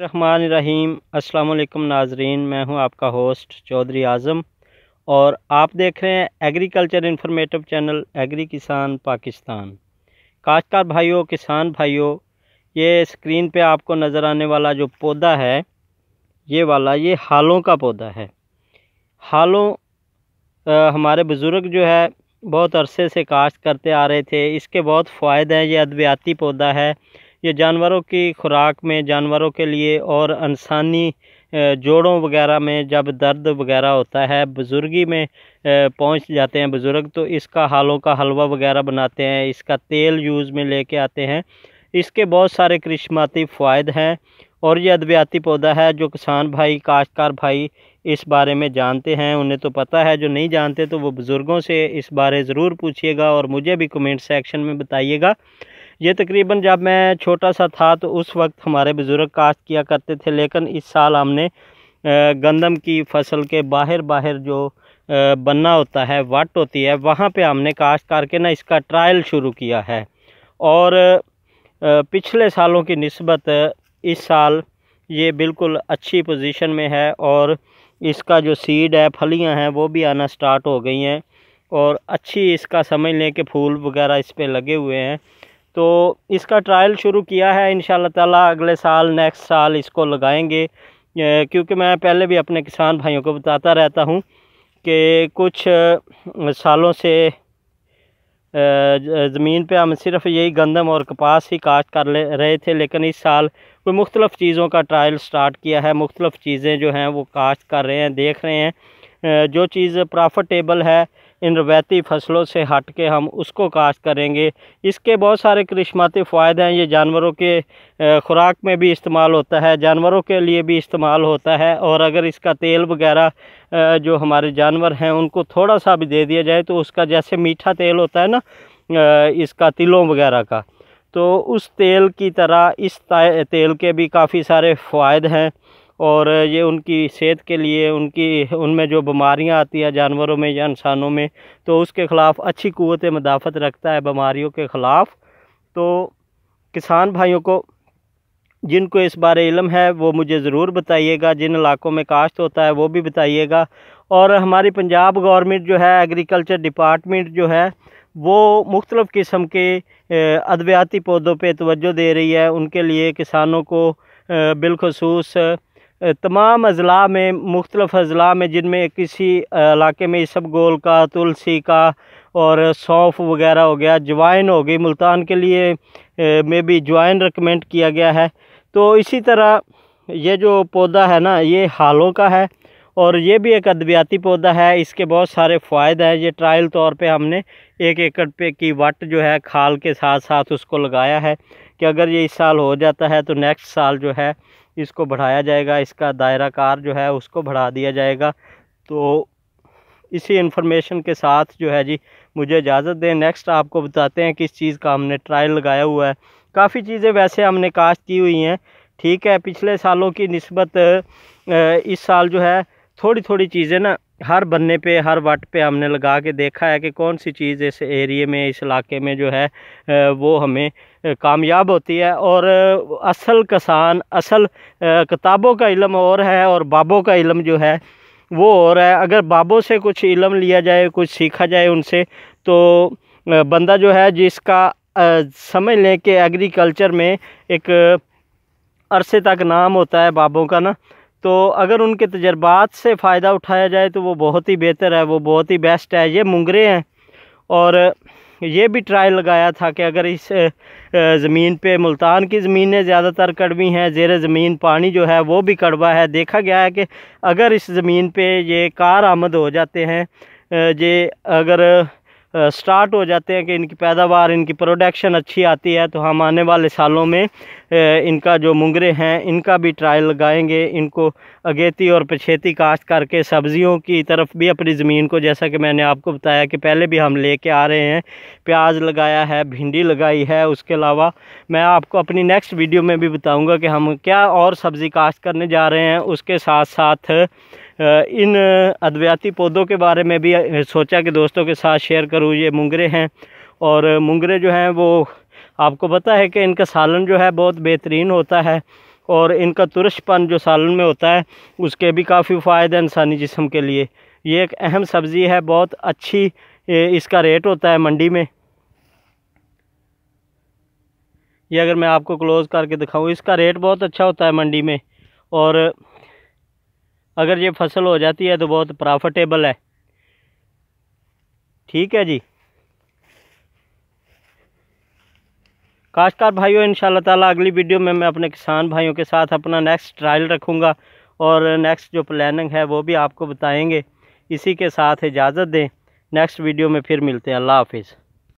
रहमान रहीम अस्सलाम वालेकुम नाजरीन मैं हूं आपका होस्ट चौधरी आज़म और आप देख रहे हैं एग्रीकल्चर इंफॉर्मेटिव चैनल एग्री किसान पाकिस्तान काश्तकार भाइयों किसान भाइयों ये स्क्रीन पे आपको नज़र आने वाला जो पौधा है ये वाला ये हालों का पौधा है हालों आ, हमारे बुज़ुर्ग जो है बहुत अरसे से काश्त करते आ रहे थे इसके बहुत फ़ायदे हैं ये अद्वियाती पौधा है ये जानवरों की खुराक में जानवरों के लिए और इंसानी जोड़ों वगैरह में जब दर्द वगैरह होता है बुज़ुर्गी में पहुंच जाते हैं बुज़ुर्ग तो इसका हालों का हलवा वगैरह बनाते हैं इसका तेल यूज़ में लेके आते हैं इसके बहुत सारे करिश्माती फ़ायद हैं और ये अद्वियाती पौधा है जो किसान भाई काश्तकार भाई इस बारे में जानते हैं उन्हें तो पता है जो नहीं जानते तो वो बुज़ुर्गों से इस बारे ज़रूर पूछिएगा और मुझे भी कमेंट सेक्शन में बताइएगा ये तकरीबन जब मैं छोटा सा था तो उस वक्त हमारे बुज़ुर्ग काश्त किया करते थे लेकिन इस साल हमने गंदम की फसल के बाहर बाहर जो बनना होता है वट होती है वहाँ पे हमने काश्त करके ना इसका ट्रायल शुरू किया है और पिछले सालों की नस्बत इस साल ये बिल्कुल अच्छी पोजीशन में है और इसका जो सीड है फलियां हैं वो भी आना स्टार्ट हो गई हैं और अच्छी इसका समझ लें कि फूल वगैरह इस पर लगे हुए हैं तो इसका ट्रायल शुरू किया है इन ताला अगले साल नेक्स्ट साल इसको लगाएंगे क्योंकि मैं पहले भी अपने किसान भाइयों को बताता रहता हूँ कि कुछ सालों से ज़मीन पे हम सिर्फ यही गंदम और कपास ही काश्त कर ले रहे थे लेकिन इस साल कोई मुख्तलफ़ चीज़ों का ट्रायल स्टार्ट किया है मुख्तलफ़ चीज़ें जो हैं वो काश्त कर रहे हैं देख रहे हैं जो चीज़ प्रॉफिटेबल है इन रवायती फसलों से हट के हम उसको काश्त करेंगे इसके बहुत सारे करिश्माती फ़ायदे हैं ये जानवरों के खुराक में भी इस्तेमाल होता है जानवरों के लिए भी इस्तेमाल होता है और अगर इसका तेल वगैरह जो हमारे जानवर हैं उनको थोड़ा सा भी दे दिया जाए तो उसका जैसे मीठा तेल होता है ना इसका तिलों वगैरह का तो उस तेल की तरह इस तेल के भी काफ़ी सारे फ़ायदे हैं और ये उनकी सेहत के लिए उनकी उनमें जो बीमारियां आती हैं जानवरों में या इंसानों में तो उसके ख़िलाफ़ अच्छी क़वत मदाफ़त रखता है बीमारियों के ख़िलाफ़ तो किसान भाइयों को जिनको इस बारे इलम है वो मुझे ज़रूर बताइएगा जिन इलाकों में काश्त होता है वो भी बताइएगा और हमारी पंजाब गवर्नमेंट जो है एग्रीकल्चर डिपार्टमेंट जो है वो मुख्तलफ़ किस्म के अद्वियाती पौधों पर तोज्जो दे रही है उनके लिए किसानों को बिलखसूस तमाम अजला में मुख्तलफ़ अजला में जिनमें किसी इलाके में गोल का तुलसी का और सौंफ वगैरह हो गया जवाइन हो गई मुल्तान के लिए में भी जवाइन रिकमेंड किया गया है तो इसी तरह ये जो पौधा है ना ये हालों का है और ये भी एक अद्वियाती पौधा है इसके बहुत सारे फ़ायदे हैं ये ट्रायल तौर पे हमने एक एकड़ पे की वट जो है खाल के साथ साथ उसको लगाया है कि अगर ये इस साल हो जाता है तो नेक्स्ट साल जो है इसको बढ़ाया जाएगा इसका दायरा कार जो है उसको बढ़ा दिया जाएगा तो इसी इन्फॉर्मेशन के साथ जो है जी मुझे इजाज़त दें नेक्स्ट आपको बताते हैं किस चीज़ का हमने ट्रायल लगाया हुआ है काफ़ी चीज़ें वैसे हमने काश्त की हुई हैं ठीक है पिछले सालों की नस्बत इस साल जो है थोड़ी थोड़ी चीज़ें ना हर बन्ने पे हर वट पे हमने लगा के देखा है कि कौन सी चीज़ इस एरिए में इस इलाके में जो है वो हमें कामयाब होती है और असल किसान असल किताबों का इलम और है और बाबों का इलम जो है वो और है अगर बाबों से कुछ इलम लिया जाए कुछ सीखा जाए उनसे तो बंदा जो है जिसका समझ लें कि एग्रीकल्चर में एक अरसे तक नाम होता है बाबों का ना तो अगर उनके तजर्बात से फ़ायदा उठाया जाए तो वो बहुत ही बेहतर है वो बहुत ही बेस्ट है ये मुंगरे हैं और ये भी ट्रायल लगाया था कि अगर इस ज़मीन पे मुल्तान की ज़मीनें ज़्यादातर कड़वी हैं जेर ज़मीन पानी जो है वो भी कड़वा है देखा गया है कि अगर इस ज़मीन पे ये कार आमद हो जाते हैं ये अगर स्टार्ट हो जाते हैं कि इनकी पैदावार इनकी प्रोडक्शन अच्छी आती है तो हम आने वाले सालों में इनका जो मुंगरे हैं इनका भी ट्रायल लगाएंगे इनको अगेती और पछेती काश्त करके सब्ज़ियों की तरफ भी अपनी ज़मीन को जैसा कि मैंने आपको बताया कि पहले भी हम लेके आ रहे हैं प्याज लगाया है भिंडी लगाई है उसके अलावा मैं आपको अपनी नेक्स्ट वीडियो में भी बताऊँगा कि हम क्या और सब्ज़ी काश्त करने जा रहे हैं उसके साथ साथ इन अद्वियाती पौधों के बारे में भी सोचा कि दोस्तों के साथ शेयर करूँ ये मुंगरे हैं और मुंगरे जो हैं वो आपको पता है कि इनका सालन जो है बहुत बेहतरीन होता है और इनका तुरशपन जो सालन में होता है उसके भी काफ़ी फ़ायदे इंसानी जिसम के लिए ये एक अहम सब्ज़ी है बहुत अच्छी इसका रेट होता है मंडी में ये अगर मैं आपको क्लोज़ करके दिखाऊँ इसका रेट बहुत अच्छा होता है मंडी में और अगर ये फसल हो जाती है तो बहुत प्रॉफिटेबल है ठीक है जी काश्तकार भाइयों इन ताला अगली वीडियो में मैं अपने किसान भाइयों के साथ अपना नेक्स्ट ट्रायल रखूँगा और नेक्स्ट जो प्लानिंग है वो भी आपको बताएंगे इसी के साथ इजाज़त दें नेक्स्ट वीडियो में फिर मिलते हैं अल्लाह हाफिज़